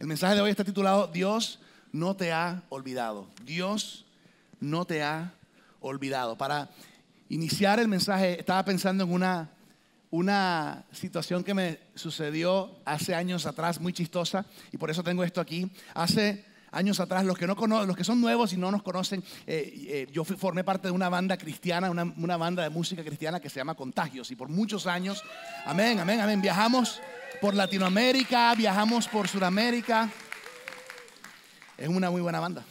El mensaje de hoy está titulado Dios no te ha olvidado. Dios no te ha olvidado. Para iniciar el mensaje estaba pensando en una, situación que me sucedió hace años atrás, muy chistosa, y por eso tengo esto aquí. Hace años atrás, los que, no los que son nuevos y no nos conocen, eh, eh, yo formé parte de una banda cristiana, una, una banda de música cristiana que se llama Contagios, y por muchos años, amén, amén, amén, viajamos por Latinoamérica, viajamos por Sudamérica. Es una muy buena banda.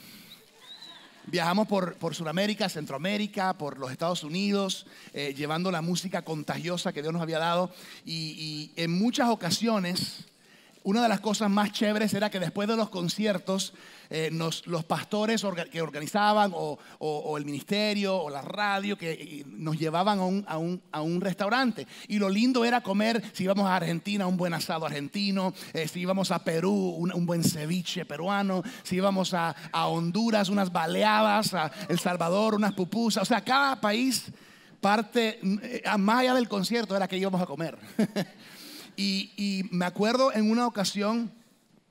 Viajamos por, por Sudamérica, Centroamérica, por los Estados Unidos, eh, llevando la música contagiosa que Dios nos había dado. y en muchas ocasiones una de las cosas más chéveres era que después de los conciertos, eh, los pastores que organizaban, o, el ministerio, o la radio, que eh, nos llevaban a un, restaurante. Y lo lindo era comer, si íbamos a Argentina, un buen asado argentino, eh, si íbamos a Perú, un, buen ceviche peruano, si íbamos a, a Honduras, unas baleadas, a El Salvador, unas pupusas. O sea, cada país, parte, más allá del concierto, era que íbamos a comer. Y, me acuerdo en una ocasión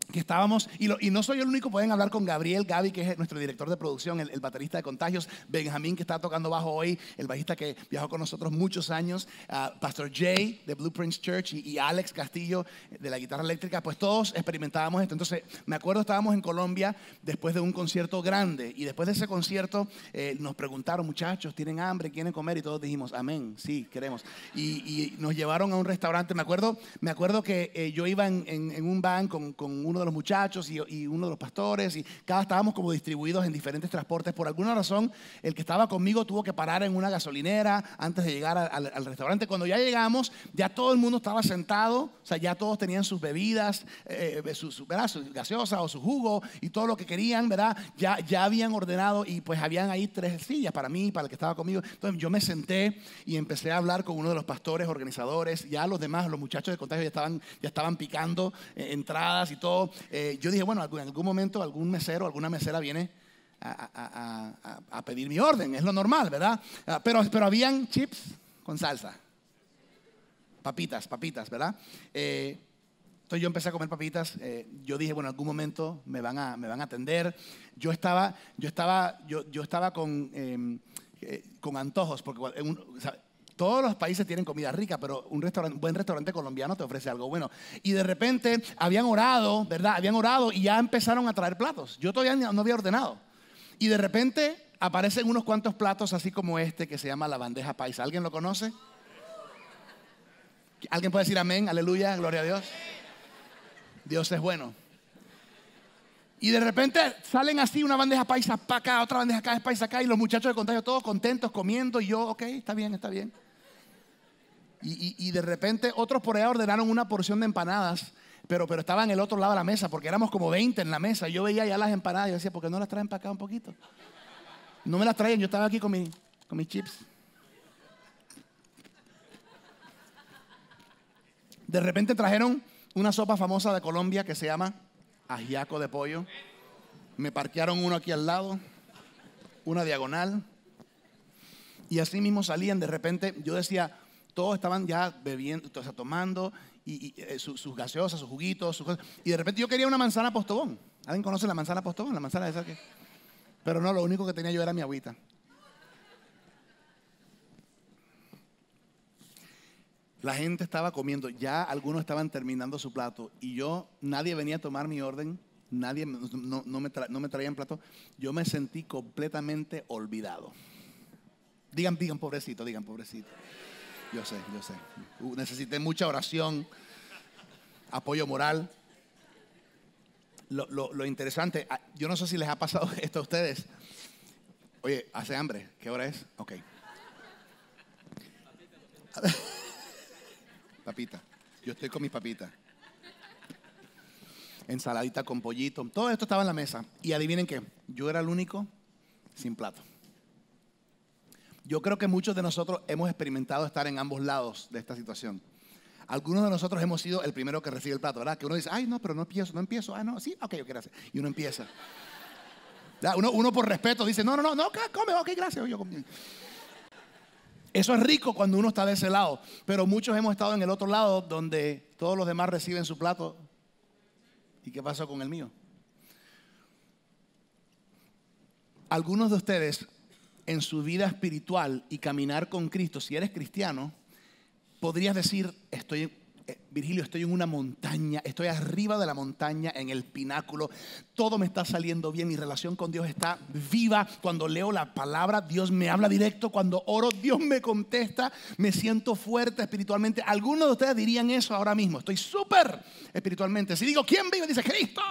que estábamos, y, no soy el único, pueden hablar con Gabriel Gaby, que es nuestro director de producción, el, baterista de Contagios, Benjamín, que está tocando bajo hoy, el bajista que viajó con nosotros muchos años, ah, Pastor Jay de Blueprints Church y, Alex Castillo de la guitarra eléctrica, pues todos experimentábamos esto. Entonces, me acuerdo, estábamos en Colombia después de un concierto grande, y después de ese concierto eh, nos preguntaron, muchachos, ¿tienen hambre? ¿Quieren comer? Y todos dijimos, amén, sí, queremos. Y, nos llevaron a un restaurante, me acuerdo, me acuerdo que eh, yo iba en, un van con, con un uno de los muchachos y, uno de los pastores, y cada estábamos como distribuidos en diferentes transportes. Por alguna razón, el que estaba conmigo tuvo que parar en una gasolinera antes de llegar al, restaurante. Cuando ya llegamos, ya todo el mundo estaba sentado, o sea, ya todos tenían sus bebidas, eh, eh su, gaseosa o su jugo y todo lo que querían, ¿verdad? Ya, ya habían ordenado y pues habían ahí tres sillas para mí, para el que estaba conmigo. Entonces yo me senté y empecé a hablar con uno de los pastores, organizadores, ya los demás, los muchachos de contagio ya estaban, ya estaban picando eh, entradas y todo eh, yo dije, bueno, en algún momento algún mesero, alguna mesera viene a, pedir mi orden, es lo normal, ¿verdad? Ah, pero, pero habían chips con salsa, papitas, papitas, ¿verdad? Eh, entonces yo empecé a comer papitas. Eh, yo dije, bueno, en algún momento me van a, me van a atender. Yo estaba, yo estaba, yo, yo estaba con, em, con antojos, porque todos los países tienen comida rica, pero un, buen restaurante colombiano te ofrece algo bueno. Y de repente habían orado, ¿verdad? Habían orado y ya empezaron a traer platos. Yo todavía no había ordenado. Y de repente aparecen unos cuantos platos así como este que se llama la bandeja paisa. ¿Alguien lo conoce? ¿Alguien puede decir amén, aleluya, gloria a Dios? Dios es bueno. Y de repente salen así una bandeja paisa para acá, otra bandeja acá, paisa acá, y los muchachos de contagio todos contentos comiendo, y yo, ok, está bien, está bien. Y, de repente otros por allá ordenaron una porción de empanadas, pero, pero estaba en el otro lado de la mesa, porque éramos como 20 en la mesa. Yo veía ya las empanadas y decía, ¿por qué no las traen para acá un poquito? No me las traen, yo estaba aquí con, con mis chips. De repente trajeron una sopa famosa de Colombia que se llama ajiaco de pollo. Me parquearon uno aquí al lado, una diagonal. Y así mismo salían. De repente yo decía, todos estaban ya bebiendo, o sea, tomando y, eh, sus, gaseosas, sus juguitos, sus cosas. Y de repente yo quería una manzana postobón. ¿Alguien conoce la manzana postobón? La manzana esa que... Pero no, lo único que tenía yo era mi agüita. La gente estaba comiendo, ya algunos estaban terminando su plato y yo, nadie venía a tomar mi orden, nadie, no, me, traía no traían plato, yo me sentí completamente olvidado. Digan, digan, pobrecito, digan, pobrecito. Yo sé, yo sé. Uh, necesité mucha oración, apoyo moral. Lo, interesante, ah, yo no sé si les ha pasado esto a ustedes. Oye, hace hambre, ¿qué hora es? Ok. Papita, yo estoy con mis papitas. Ensaladita con pollito, todo esto estaba en la mesa. Y adivinen qué, yo era el único sin plato. Yo creo que muchos de nosotros hemos experimentado estar en ambos lados de esta situación. Algunos de nosotros hemos sido el primero que recibe el plato, ¿verdad? Que uno dice, ay, no, pero no empiezo, no empiezo, ah, no, sí, ok, gracias. Y uno empieza. Uno, por respeto dice, no, no, no, no, come, ok, gracias. Eso es rico cuando uno está de ese lado, pero muchos hemos estado en el otro lado donde todos los demás reciben su plato. ¿Y qué pasó con el mío? Algunos de ustedes en su vida espiritual y caminar con Cristo, si eres cristiano, podrías decir, estoy, eh, Virgilio, estoy en una montaña, estoy arriba de la montaña, en el pináculo, todo me está saliendo bien, mi relación con Dios está viva, cuando leo la palabra, Dios me habla directo, cuando oro, Dios me contesta, me siento fuerte espiritualmente. Algunos de ustedes dirían eso ahora mismo, estoy súper espiritualmente. Si digo, ¿quién vive? Dice, Cristo.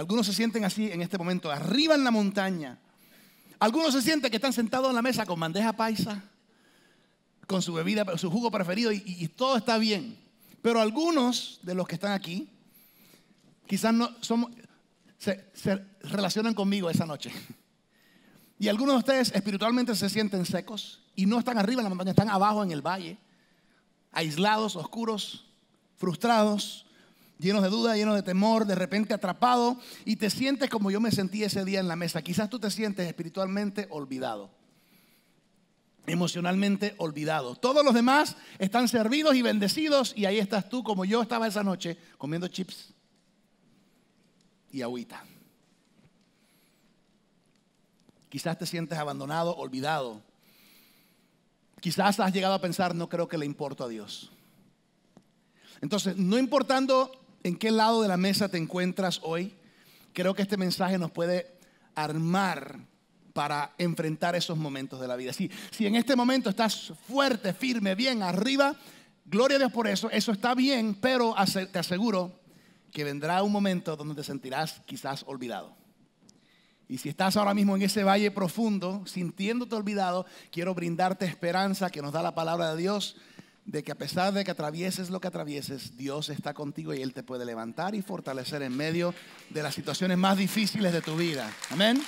Algunos se sienten así en este momento, arriba en la montaña. Algunos se sienten que están sentados en la mesa con bandeja paisa, con su bebida, su jugo preferido y, todo está bien. Pero algunos de los que están aquí, quizás no somos, se relacionan conmigo esa noche. Y algunos de ustedes espiritualmente se sienten secos y no están arriba en la montaña, están abajo en el valle, aislados, oscuros, frustrados, llenos de duda, llenos de temor, de repente atrapado y te sientes como yo me sentí ese día en la mesa. Quizás tú te sientes espiritualmente olvidado, emocionalmente olvidado. Todos los demás están servidos y bendecidos y ahí estás tú como yo estaba esa noche comiendo chips y agüita. Quizás te sientes abandonado, olvidado. Quizás has llegado a pensar, no creo que le importo a Dios. Entonces, no importando en qué lado de la mesa te encuentras hoy, creo que este mensaje nos puede armar para enfrentar esos momentos de la vida. Si, en este momento estás fuerte, firme, bien, arriba, gloria a Dios por eso, eso está bien, pero te aseguro que vendrá un momento donde te sentirás quizás olvidado. Y si estás ahora mismo en ese valle profundo, sintiéndote olvidado, quiero brindarte esperanza que nos da la palabra de Dios de que a pesar de que atravieses lo que atravieses, Dios está contigo y Él te puede levantar y fortalecer en medio de las situaciones más difíciles de tu vida. Amén.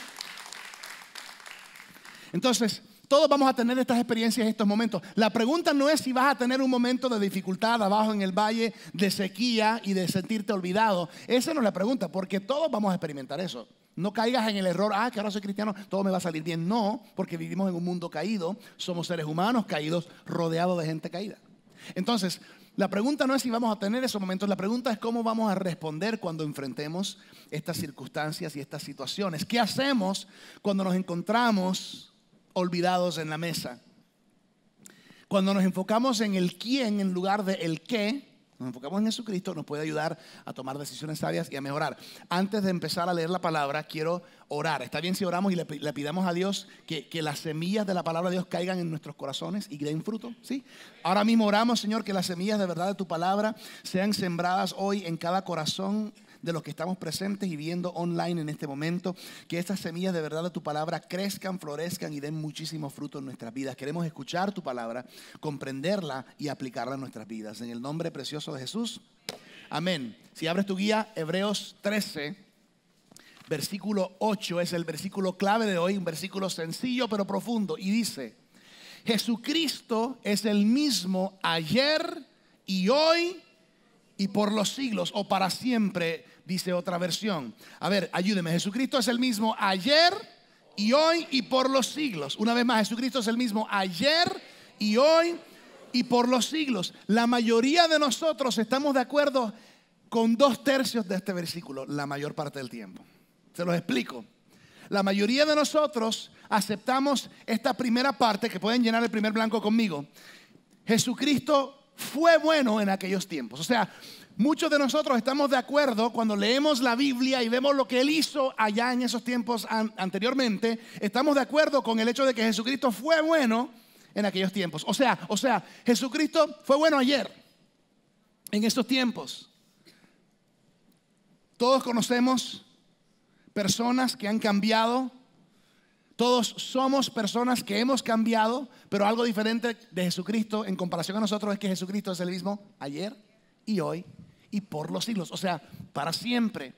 Entonces, todos vamos a tener estas experiencias, en estos momentos. La pregunta no es si vas a tener un momento de dificultad abajo en el valle, de sequía y de sentirte olvidado. Esa no es la pregunta, porque todos vamos a experimentar eso. No caigas en el error, ah, que ahora soy cristiano, todo me va a salir bien. No, porque vivimos en un mundo caído, somos seres humanos caídos, rodeados de gente caída. Entonces, la pregunta no es si vamos a tener esos momentos, la pregunta es cómo vamos a responder cuando enfrentemos estas circunstancias y estas situaciones. ¿Qué hacemos cuando nos encontramos olvidados en la mesa? Cuando nos enfocamos en el quién en lugar de el qué, nos enfocamos en Jesucristo, nos puede ayudar a tomar decisiones sabias y a mejorar. Antes de empezar a leer la palabra, quiero orar. ¿Está bien si oramos y le, pidamos a Dios que, las semillas de la palabra de Dios caigan en nuestros corazones y den fruto? ¿Sí? Ahora mismo oramos, Señor, que las semillas de verdad de tu palabra sean sembradas hoy en cada corazón de los que estamos presentes y viendo online en este momento. Que estas semillas de verdad de tu palabra crezcan, florezcan y den muchísimo fruto en nuestras vidas. Queremos escuchar tu palabra, comprenderla y aplicarla en nuestras vidas. En el nombre precioso de Jesús. Amén. Si abres tu guía, Hebreos 13 versículo 8 es el versículo clave de hoy, un versículo sencillo pero profundo, y dice, Jesucristo es el mismo ayer y hoy y por los siglos o para siempre, dice otra versión. A ver, ayúdeme, Jesucristo es el mismo ayer y hoy y por los siglos. Una vez más, Jesucristo es el mismo ayer y hoy y por los siglos. La mayoría de nosotros estamos de acuerdo con dos tercios de este versículo, la mayor parte del tiempo. Se los explico. La mayoría de nosotros aceptamos esta primera parte, que pueden llenar el primer blanco conmigo. Jesucristo fue bueno en aquellos tiempos. O sea, muchos de nosotros estamos de acuerdo cuando leemos la Biblia y vemos lo que Él hizo allá en esos tiempos anteriormente, estamos de acuerdo con el hecho de que Jesucristo fue bueno en aquellos tiempos. O sea, o sea, Jesucristo fue bueno ayer, en estos tiempos. Todos conocemos personas que han cambiado todos somos personas que hemos cambiado, pero algo diferente de Jesucristo en comparación a nosotros es que Jesucristo es el mismo ayer y hoy y por los siglos, o sea, para siempre.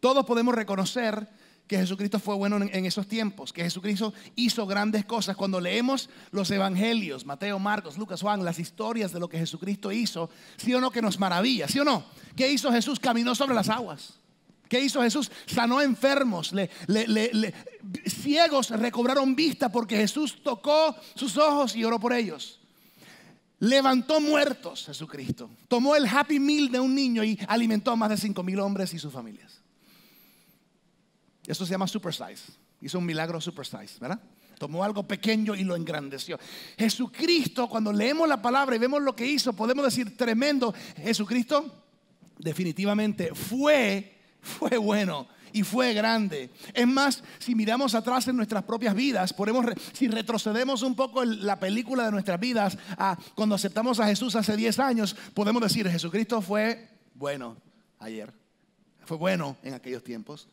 Todos podemos reconocer que Jesucristo fue bueno en esos tiempos, que Jesucristo hizo grandes cosas. Cuando leemos los evangelios, Mateo, Marcos, Lucas, Juan, las historias de lo que Jesucristo hizo, sí o no que nos maravilla, sí o no, ¿qué hizo Jesús? Caminó sobre las aguas. ¿Qué hizo Jesús? Sanó enfermos, le, ciegos recobraron vista porque Jesús tocó sus ojos y oró por ellos. Levantó muertos Jesucristo. Tomó el happy meal de un niño y alimentó a más de 5 mil hombres y sus familias. Eso se llama supersize. Hizo un milagro supersize, ¿verdad? Tomó algo pequeño y lo engrandeció. Jesucristo, cuando leemos la palabra y vemos lo que hizo, podemos decir tremendo. Jesucristo definitivamente fue fue bueno y fue grande. Es más, si miramos atrás en nuestras propias vidas, si retrocedemos un poco en la película de nuestras vidas, a cuando aceptamos a Jesús hace 10 años, podemos decir, Jesucristo fue bueno ayer, fue bueno en aquellos tiempos,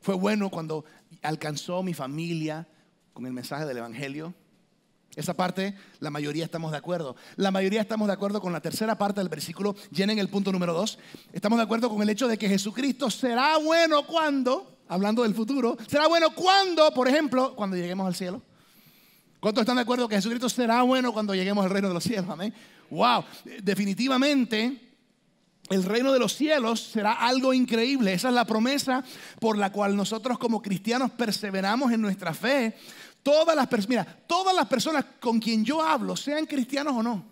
fue bueno cuando alcanzó mi familia con el mensaje del Evangelio, esa parte, la mayoría estamos de acuerdo. La mayoría estamos de acuerdo con la tercera parte del versículo. en el punto número dos. Estamos de acuerdo con el hecho de que Jesucristo será bueno cuando, hablando del futuro, será bueno cuando, por ejemplo, cuando lleguemos al cielo. ¿Cuántos están de acuerdo que Jesucristo será bueno cuando lleguemos al reino de los cielos? Amén. Wow, definitivamente el reino de los cielos será algo increíble. Esa es la promesa por la cual nosotros como cristianos perseveramos en nuestra fe, Todas las personas, mira, todas las personas con quien yo hablo, sean cristianos o no,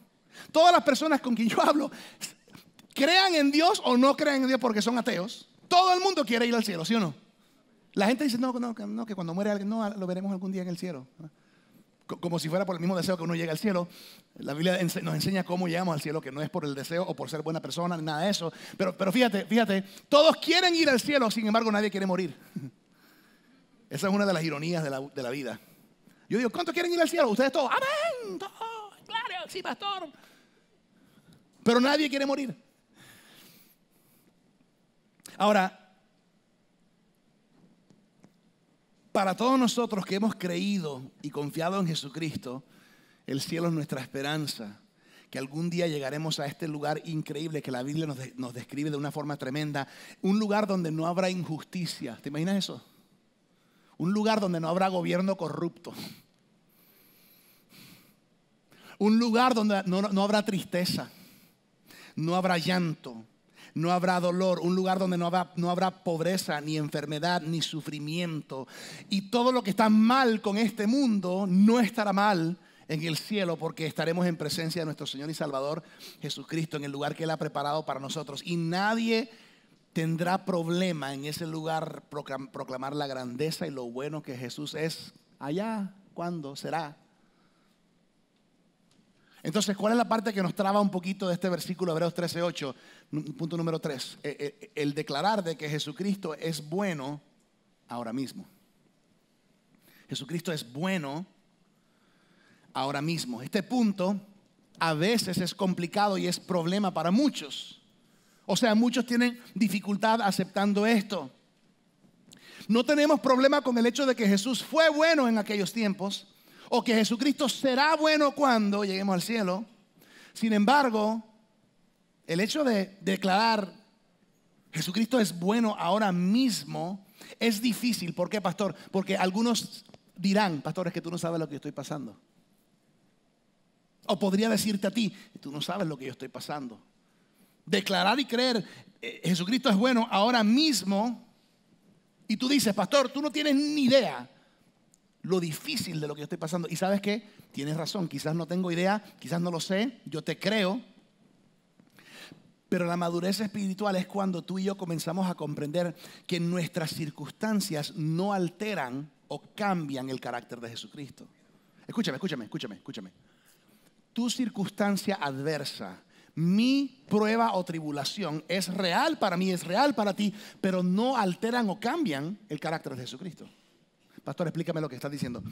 todas las personas con quien yo hablo, crean en Dios o no crean en Dios porque son ateos, todo el mundo quiere ir al cielo, ¿sí o no? La gente dice, no, no, que cuando muere alguien, no, lo veremos algún día en el cielo. Como si fuera por el mismo deseo que uno llega al cielo. La Biblia nos enseña cómo llegamos al cielo, que no es por el deseo o por ser buena persona, nada de eso. Pero, pero fíjate, fíjate, todos quieren ir al cielo, sin embargo nadie quiere morir. Esa es una de las ironías de la vida. Yo digo, ¿cuántos quieren ir al cielo? Ustedes todos, amén, claro, sí, pastor. Pero nadie quiere morir. Ahora, para todos nosotros que hemos creído y confiado en Jesucristo, el cielo es nuestra esperanza, que algún día llegaremos a este lugar increíble que la Biblia nos, nos describe de una forma tremenda, un lugar donde no habrá injusticia. ¿Te imaginas eso? Un lugar donde no habrá gobierno corrupto. Un lugar donde no, habrá tristeza, no habrá llanto, no habrá dolor. Un lugar donde no no habrá pobreza, ni enfermedad, ni sufrimiento. Y todo lo que está mal con este mundo no estará mal en el cielo porque estaremos en presencia de nuestro Señor y Salvador Jesucristo en el lugar que Él ha preparado para nosotros. Y nadie tendrá problema en ese lugar proclamar la grandeza y lo bueno que Jesús es allá. ¿Cuándo será? Entonces, ¿cuál es la parte que nos traba un poquito de este versículo Hebreos 13:8? Punto número 3. Eh, eh, el declarar de que Jesucristo es bueno ahora mismo. Jesucristo es bueno ahora mismo. Este punto a veces es complicado y es problema para muchos. O sea, muchos tienen dificultad aceptando esto. No tenemos problema con el hecho de que Jesús fue bueno en aquellos tiempos o que Jesucristo será bueno cuando lleguemos al cielo. Sin embargo, el hecho de declarar Jesucristo es bueno ahora mismo es difícil. ¿Por qué, pastor? Porque algunos dirán, pastor, es que tú no sabes lo que yo estoy pasando. O podría decirte a ti, tú no sabes lo que yo estoy pasando declarar y creer, eh, Jesucristo es bueno ahora mismo, y tú dices, pastor, tú no tienes ni idea lo difícil de lo que yo estoy pasando. Y sabes que tienes razón, quizás no tengo idea, quizás no lo sé, yo te creo. Pero la madurez espiritual es cuando tú y yo comenzamos a comprender que nuestras circunstancias no alteran o cambian el carácter de Jesucristo. Escúchame, escúchame, escúchame, escúchame. Tu circunstancia adversa mi prueba o tribulación es real para mí, es real para ti, pero no alteran o cambian el carácter de Jesucristo. Pastor, explícame lo que estás diciendo.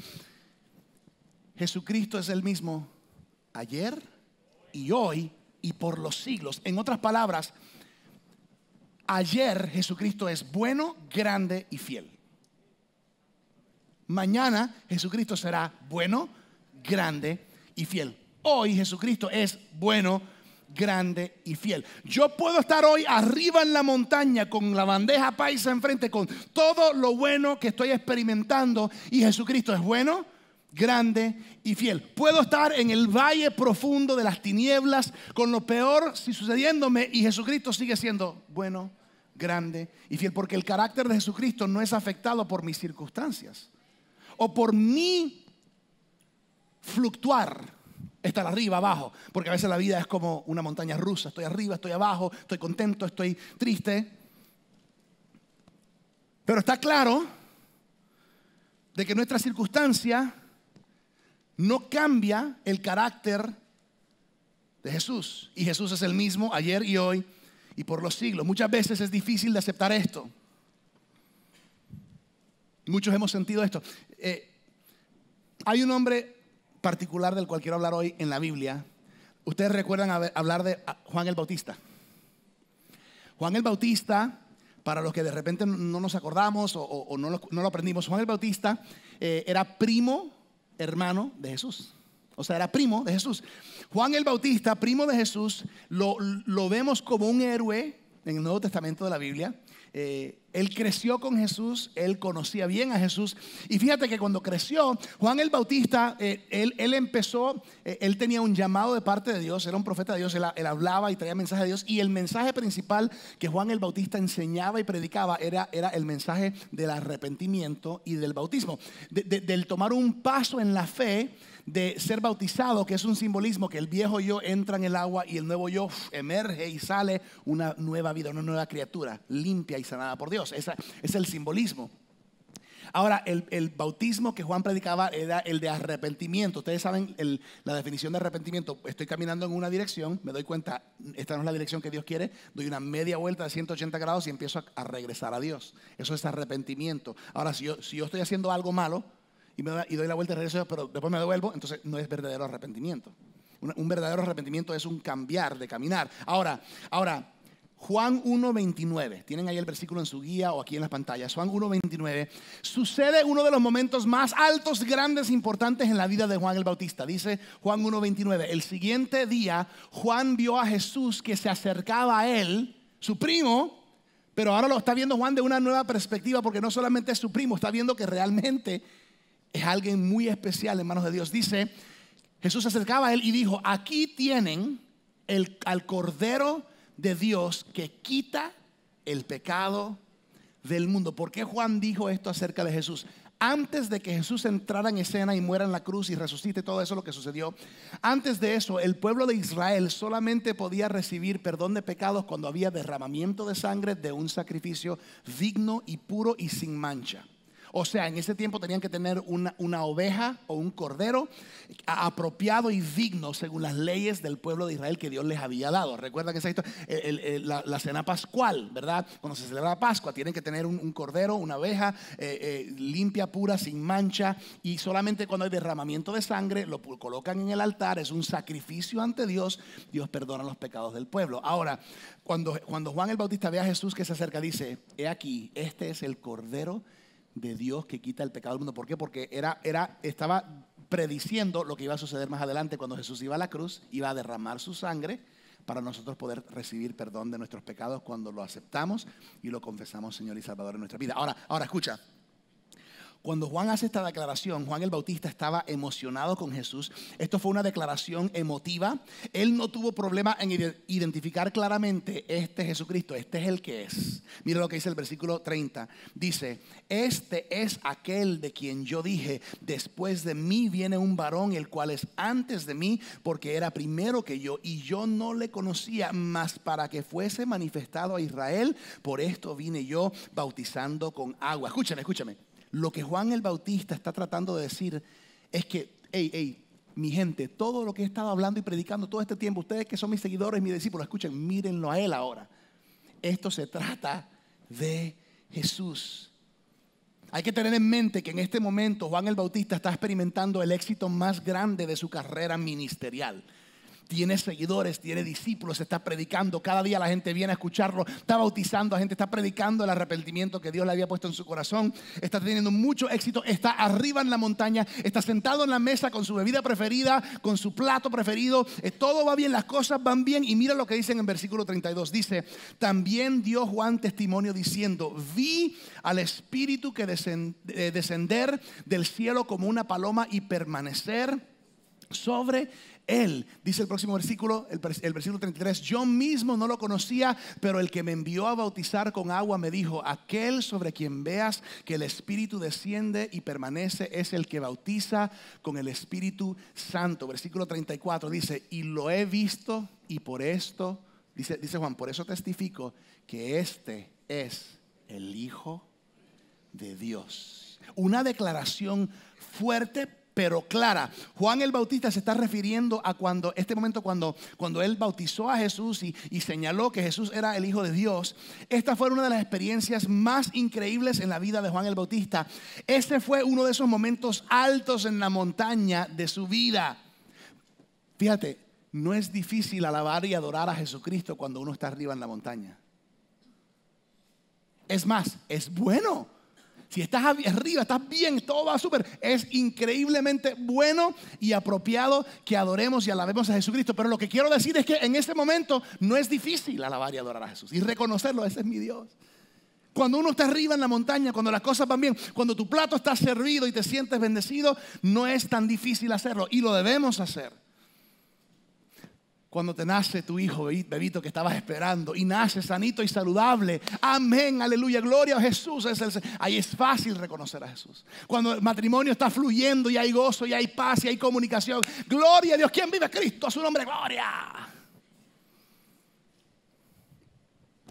Jesucristo es el mismo ayer y hoy y por los siglos. En otras palabras, ayer Jesucristo es bueno, grande y fiel. Mañana Jesucristo será bueno, grande y fiel. Hoy Jesucristo es bueno, grande y fiel. Yo puedo estar hoy arriba en la montaña con la bandeja paisa enfrente, con todo lo bueno que estoy experimentando y Jesucristo es bueno, grande y fiel. Puedo estar en el valle profundo de las tinieblas con lo peor si sucediéndome y Jesucristo sigue siendo bueno, grande y fiel, porque el carácter de Jesucristo no es afectado por mis circunstancias o por mi fluctuar estar arriba, abajo, porque a veces la vida es como una montaña rusa, estoy arriba, estoy abajo, estoy contento, estoy triste. Pero está claro de que nuestra circunstancia no cambia el carácter de Jesús. Y Jesús es el mismo ayer y hoy y por los siglos. Muchas veces es difícil de aceptar esto. Muchos hemos sentido esto. Eh, hay un hombre particular del cual quiero hablar hoy en la Biblia. Ustedes recuerdan hablar de ah, Juan el Bautista. Juan el Bautista, para los que de repente no nos acordamos o, no, lo, aprendimos, Juan el Bautista eh, era primo hermano de Jesús. O sea, era primo de Jesús. Juan el Bautista, primo de Jesús, lo, vemos como un héroe en el Nuevo Testamento de la Biblia. Eh, él creció con Jesús, él conocía bien a Jesús. Y fíjate que cuando creció, Juan el Bautista, eh, él, empezó, eh, él tenía un llamado de parte de Dios, era un profeta de Dios, él, hablaba y traía mensaje de Dios. Y el mensaje principal que Juan el Bautista enseñaba y predicaba era, el mensaje del arrepentimiento y del bautismo, del tomar un paso en la fe de ser bautizado, que es un simbolismo que el viejo yo entra en el agua y el nuevo yo emerge y sale una nueva vida, una nueva criatura, limpia y sanada por Dios es el simbolismo. Ahora, el, bautismo que Juan predicaba era el de arrepentimiento. Ustedes saben la definición de arrepentimiento. Estoy caminando en una dirección, me doy cuenta, esta no es la dirección que Dios quiere, doy una media vuelta de 180 grados y empiezo a, regresar a Dios. Eso es arrepentimiento. Ahora, si yo, estoy haciendo algo malo y, doy, la vuelta y regreso, pero después me devuelvo, entonces no es verdadero arrepentimiento. un verdadero arrepentimiento es un cambiar de caminar. Ahora, ahora, Juan 1.29. Tienen ahí el versículo en su guía o aquí en las pantallas. Juan 1.29. Sucede uno de los momentos más altos, grandes, importantes en la vida de Juan el Bautista. Dice Juan 1.29. El siguiente día Juan vio a Jesús que se acercaba a él, su primo, pero ahora lo está viendo Juan de una nueva perspectiva porque no solamente es su primo, está viendo que realmente es alguien muy especial en manos de Dios. Dice, Jesús se acercaba a él y dijo, aquí tienen al Cordero de Dios que quita el pecado del mundo. ¿Por qué Juan dijo esto acerca de Jesús? Antes de que Jesús entrara en escena y muera en la cruz y resucite, todo eso lo que sucedió. Antes de eso, el pueblo de Israel solamente podía recibir perdón de pecados cuando había derramamiento de sangre de un sacrificio digno y puro y sin mancha. O sea, en ese tiempo tenían que tener una, una oveja o un cordero apropiado y digno según las leyes del pueblo de Israel que Dios les había dado. Recuerda que esa historia, la, cena pascual, ¿verdad? Cuando se celebra la Pascua, tienen que tener un, cordero, una oveja eh, eh, limpia, pura, sin mancha, y solamente cuando hay derramamiento de sangre lo colocan en el altar, es un sacrificio ante Dios, Dios perdona los pecados del pueblo. Ahora, cuando, cuando Juan el Bautista ve a Jesús que se acerca, dice, he aquí, este es el cordero de Dios que quita el pecado del mundo. ¿Por qué? Porque era, era, estaba prediciendo lo que iba a suceder más adelante cuando Jesús iba a la cruz, iba a derramar su sangre para nosotros poder recibir perdón de nuestros pecados cuando lo aceptamos y lo confesamos, Señor y Salvador, en nuestra vida. Ahora, ahora escucha, cuando Juan hace esta declaración, Juan el Bautista estaba emocionado con Jesús. Esto fue una declaración emotiva. Él no tuvo problema en identificar claramente este Jesucristo, este es el que es. Mira lo que dice el versículo 30. Dice, este es aquel de quien yo dije, después de mí viene un varón, el cual es antes de mí, porque era primero que yo, y yo no le conocía, mas para que fuese manifestado a Israel, por esto vine yo bautizando con agua. Escúchame, escúchame. Lo que Juan el Bautista está tratando de decir es que, hey, hey, mi gente, todo lo que he estado hablando y predicando todo este tiempo, ustedes que son mis seguidores, mis discípulos, escuchen, mírenlo a él ahora. Esto se trata de Jesús. Hay que tener en mente que en este momento Juan el Bautista está experimentando el éxito más grande de su carrera ministerial tiene seguidores, tiene discípulos, está predicando. Cada día la gente viene a escucharlo, está bautizando a gente, está predicando el arrepentimiento que Dios le había puesto en su corazón. Está teniendo mucho éxito, está arriba en la montaña, está sentado en la mesa con su bebida preferida, con su plato preferido. Eh, todo va bien, las cosas van bien. Y mira lo que dicen en versículo 32. Dice, también Dios Juan testimonio diciendo, vi al Espíritu que eh, descender del cielo como una paloma y permanecer sobre él. Dice el próximo versículo, el, versículo 33, yo mismo no lo conocía, pero el que me envió a bautizar con agua me dijo, aquel sobre quien veas que el Espíritu desciende y permanece es el que bautiza con el Espíritu Santo. Versículo 34 dice, y lo he visto y por esto, dice, dice Juan, por eso testifico que este es el Hijo de Dios. Una declaración fuerte, pero clara. Juan el Bautista se está refiriendo a cuando, este momento cuando, cuando él bautizó a Jesús y, y señaló que Jesús era el Hijo de Dios. Esta fue una de las experiencias más increíbles en la vida de Juan el Bautista. Este fue uno de esos momentos altos en la montaña de su vida. Fíjate, no es difícil alabar y adorar a Jesucristo cuando uno está arriba en la montaña. Es más, es bueno. Si estás arriba, estás bien, todo va súper. Es increíblemente bueno y apropiado que adoremos y alabemos a Jesucristo. Pero lo que quiero decir es que en este momento no es difícil alabar y adorar a Jesús y reconocerlo. Ese es mi Dios. Cuando uno está arriba en la montaña, cuando las cosas van bien, cuando tu plato está servido y te sientes bendecido, no es tan difícil hacerlo y lo debemos hacer cuando te nace tu hijo, bebito que estabas esperando, y nace sanito y saludable. Amén, aleluya, gloria a Jesús. ahí es fácil reconocer a Jesús. Cuando el matrimonio está fluyendo y hay gozo y hay paz y hay comunicación. Gloria a Dios, ¿quién vive? Cristo, a su nombre, gloria.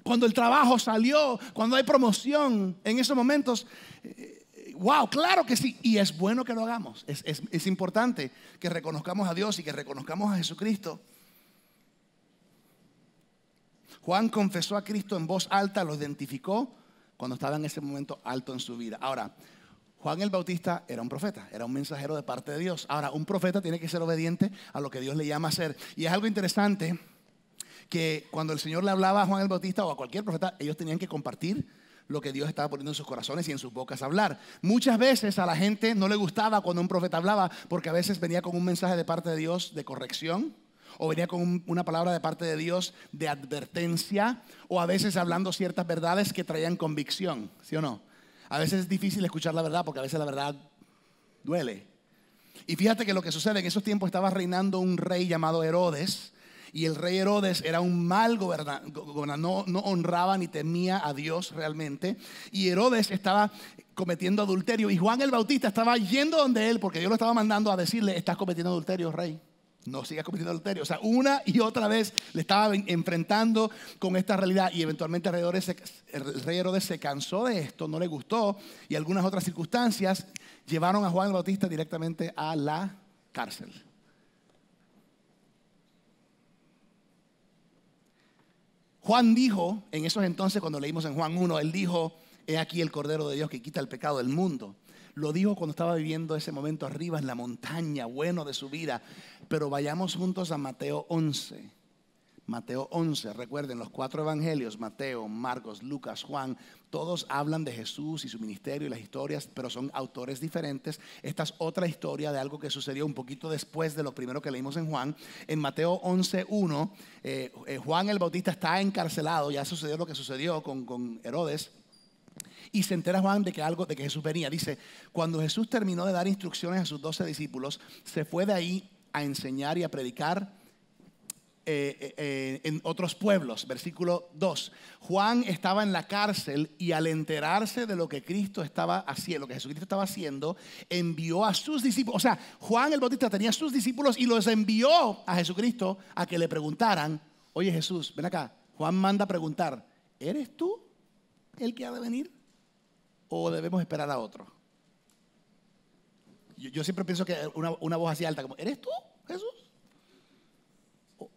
Cuando el trabajo salió, cuando hay promoción, en esos momentos... Eh, wow, claro que sí. Y es bueno que lo hagamos. es importante que reconozcamos a Dios y que reconozcamos a Jesucristo. Juan confesó a Cristo en voz alta, lo identificó cuando estaba en ese momento alto en su vida. Ahora, Juan el Bautista era un profeta, era un mensajero de parte de Dios. Ahora, un profeta tiene que ser obediente a lo que Dios le llama a ser. Y es algo interesante que cuando el Señor le hablaba a Juan el Bautista o a cualquier profeta, ellos tenían que compartir lo que Dios estaba poniendo en sus corazones y en sus bocas hablar. Muchas veces a la gente no le gustaba cuando un profeta hablaba, porque a veces venía con un mensaje de parte de Dios de corrección, o venía con una palabra de parte de Dios de advertencia, o a veces hablando ciertas verdades que traían convicción, ¿sí o no? A veces es difícil escuchar la verdad porque a veces la verdad duele. Y fíjate que lo que sucede, en esos tiempos estaba reinando un rey llamado Herodes, y el rey Herodes era un mal gobernador, no, no, honraba ni temía a Dios realmente. Y Herodes estaba cometiendo adulterio. Y Juan el Bautista estaba yendo donde él, porque Dios lo estaba mandando a decirle, estás cometiendo adulterio, rey no sigas cometiendo adulterio. O sea, una y otra vez le estaba enfrentando con esta realidad y eventualmente alrededor ese, el rey Herodes se cansó de esto, no le gustó y algunas otras circunstancias llevaron a Juan el Bautista directamente a la cárcel. Juan dijo, en esos entonces cuando leímos en Juan 1, él dijo, he aquí el Cordero de Dios que quita el pecado del mundo. Lo dijo cuando estaba viviendo ese momento arriba en la montaña, bueno de su vida. Pero vayamos juntos a Mateo 11. Mateo 11, recuerden los cuatro evangelios, Mateo, Marcos, Lucas, Juan, todos hablan de Jesús y su ministerio y las historias, pero son autores diferentes. Esta es otra historia de algo que sucedió un poquito después de lo primero que leímos en Juan. En Mateo 11, 1, eh, eh, Juan el Bautista está encarcelado, ya sucedió lo que sucedió con, con Herodes y se entera Juan de que algo de que Jesús venía. Dice, cuando Jesús terminó de dar instrucciones a sus doce discípulos, se fue de ahí a enseñar y a predicar eh, eh, eh, en otros pueblos. Versículo 2. Juan estaba en la cárcel y al enterarse de lo que Cristo estaba haciendo, lo que Jesucristo estaba haciendo, envió a sus discípulos. O sea, Juan el Bautista tenía sus discípulos y los envió a Jesucristo a que le preguntaran, oye Jesús, ven acá. Juan manda a preguntar, ¿eres tú el que ha de venir? o debemos esperar a otro? Yo, siempre pienso que una, voz así alta, como, ¿eres tú, Jesús?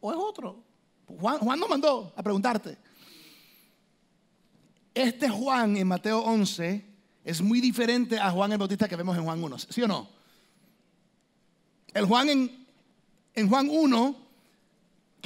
¿O, es otro? Juan, Juan nos mandó a preguntarte. Este Juan en Mateo 11 es muy diferente a Juan el Bautista que vemos en Juan 1, ¿sí o no? El Juan en, en Juan 1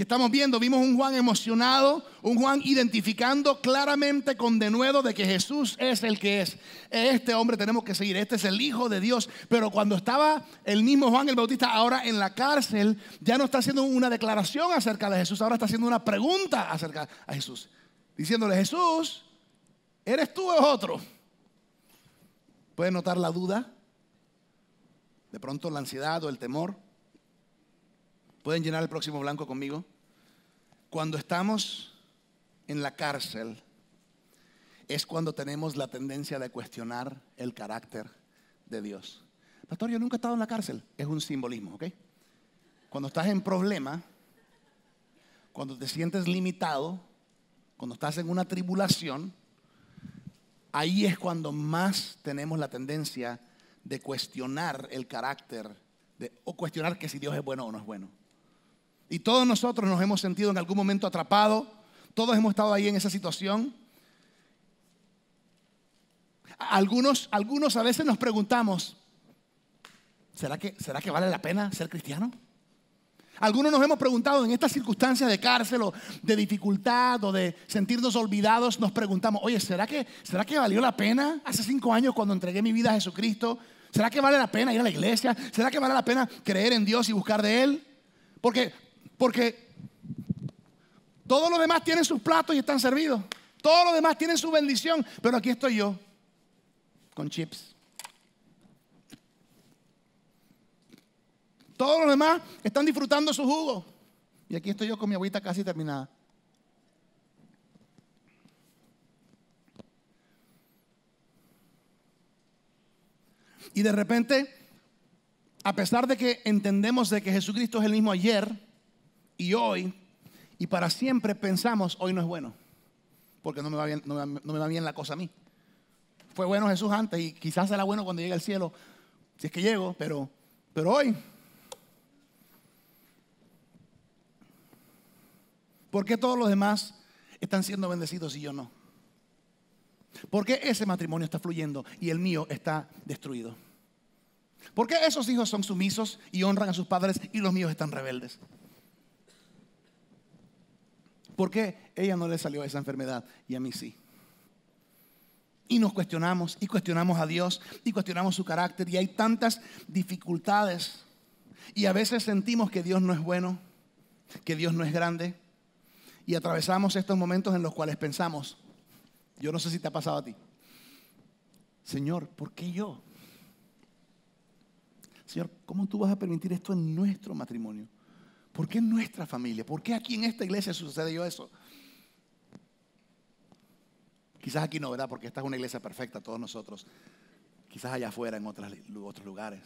que estamos viendo, vimos un Juan emocionado, un Juan identificando claramente con denuedo de que Jesús es el que es. Este hombre tenemos que seguir, este es el Hijo de Dios. Pero cuando estaba el mismo Juan el Bautista ahora en la cárcel, ya no está haciendo una declaración acerca de Jesús, ahora está haciendo una pregunta acerca a Jesús. Diciéndole, Jesús, ¿eres tú o es otro? ¿Puede notar la duda? De pronto la ansiedad o el temor. ¿Pueden llenar el próximo blanco conmigo? Cuando estamos en la cárcel es cuando tenemos la tendencia de cuestionar el carácter de Dios. Pastor, yo nunca he estado en la cárcel. Es un simbolismo, ¿ok? Cuando estás en problema, cuando te sientes limitado, cuando estás en una tribulación, ahí es cuando más tenemos la tendencia de cuestionar el carácter de, o cuestionar que si Dios es bueno o no es bueno. Y todos nosotros nos hemos sentido en algún momento atrapados, todos hemos estado ahí en esa situación. Algunos, algunos a veces nos preguntamos, ¿será que, ¿será que vale la pena ser cristiano? Algunos nos hemos preguntado en estas circunstancias de cárcel o de dificultad o de sentirnos olvidados, nos preguntamos, oye, ¿será que, ¿será que valió la pena hace cinco años cuando entregué mi vida a Jesucristo? ¿Será que vale la pena ir a la iglesia? ¿Será que vale la pena creer en Dios y buscar de Él? Porque porque todos los demás tienen sus platos y están servidos. Todos los demás tienen su bendición. Pero aquí estoy yo, con chips. Todos los demás están disfrutando su jugo. Y aquí estoy yo con mi agüita casi terminada. Y de repente, a pesar de que entendemos de que Jesucristo es el mismo ayer, y hoy y para siempre pensamos, hoy no es bueno, porque no me va bien, no me, bien la cosa a mí. Fue bueno Jesús antes y quizás será bueno cuando llegue al cielo, si es que llego, pero, pero hoy. ¿Por qué todos los demás están siendo bendecidos y yo no? ¿Por qué ese matrimonio está fluyendo y el mío está destruido? ¿Por qué esos hijos son sumisos y honran a sus padres y los míos están rebeldes? ¿Por qué ella no le salió esa enfermedad y a mí sí? Y nos cuestionamos y cuestionamos a Dios y cuestionamos su carácter y hay tantas dificultades y a veces sentimos que Dios no es bueno, que Dios no es grande y atravesamos estos momentos en los cuales pensamos, yo no sé si te ha pasado a ti, Señor, ¿por qué yo? Señor, ¿cómo tú vas a permitir esto en nuestro matrimonio? ¿Por qué en nuestra familia? ¿Por qué aquí en esta iglesia sucedió eso? Quizás aquí no, ¿verdad? Porque esta es una iglesia perfecta, todos nosotros. Quizás allá afuera, en otros lugares.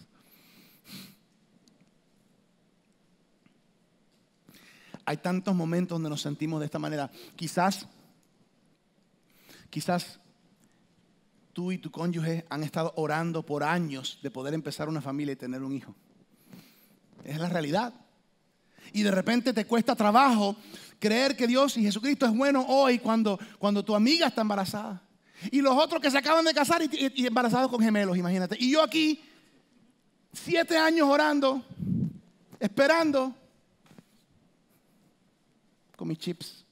Hay tantos momentos donde nos sentimos de esta manera. Quizás, quizás tú y tu cónyuge han estado orando por años de poder empezar una familia y tener un hijo. Es la realidad y de repente te cuesta trabajo creer que Dios y Jesucristo es bueno hoy cuando, cuando tu amiga está embarazada. Y los otros que se acaban de casar y, y embarazados con gemelos, imagínate. Y yo aquí, siete años orando, esperando, con mis chips.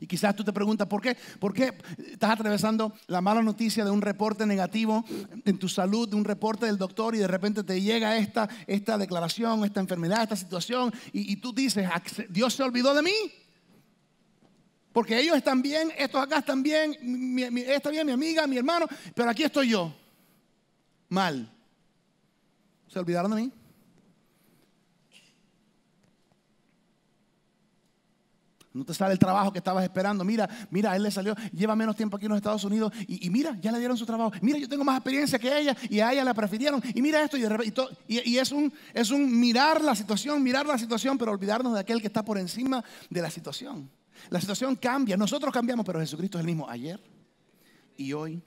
Y quizás tú te preguntas, ¿por qué? ¿Por qué estás atravesando la mala noticia de un reporte negativo en tu salud, de un reporte del doctor y de repente te llega esta, esta declaración, esta enfermedad, esta situación y, tú dices, ah, Dios se olvidó de mí? Porque ellos están bien, estos acá están bien, está bien mi amiga, mi hermano, pero aquí estoy yo, mal. ¿Se olvidaron de mí? No te sale el trabajo que estabas esperando. Mira, mira, él le salió, lleva menos tiempo aquí en los Estados Unidos y, mira, ya le dieron su trabajo. Mira, yo tengo más experiencia que ella y a ella la prefirieron. Y mira esto y, es, un, es un mirar la situación, mirar la situación, pero olvidarnos de aquel que está por encima de la situación. La situación cambia, nosotros cambiamos, pero Jesucristo es el mismo ayer y hoy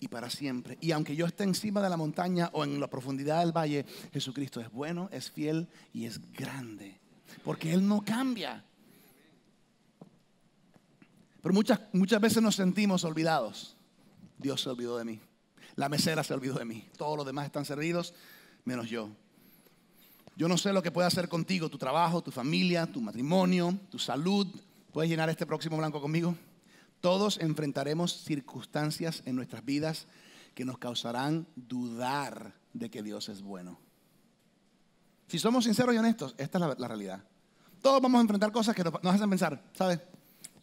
y para siempre. Y aunque yo esté encima de la montaña o en la profundidad del valle, Jesucristo es bueno, es fiel y es grande. Porque Él no cambia. Pero muchas, muchas veces nos sentimos olvidados. Dios se olvidó de mí. La mesera se olvidó de mí. Todos los demás están servidos, menos yo. Yo no sé lo que puede hacer contigo, tu trabajo, tu familia, tu matrimonio, tu salud. ¿Puedes llenar este próximo blanco conmigo? Todos enfrentaremos circunstancias en nuestras vidas que nos causarán dudar de que Dios es bueno. Si somos sinceros y honestos, esta es la, realidad. Todos vamos a enfrentar cosas que nos hacen pensar, ¿sabes?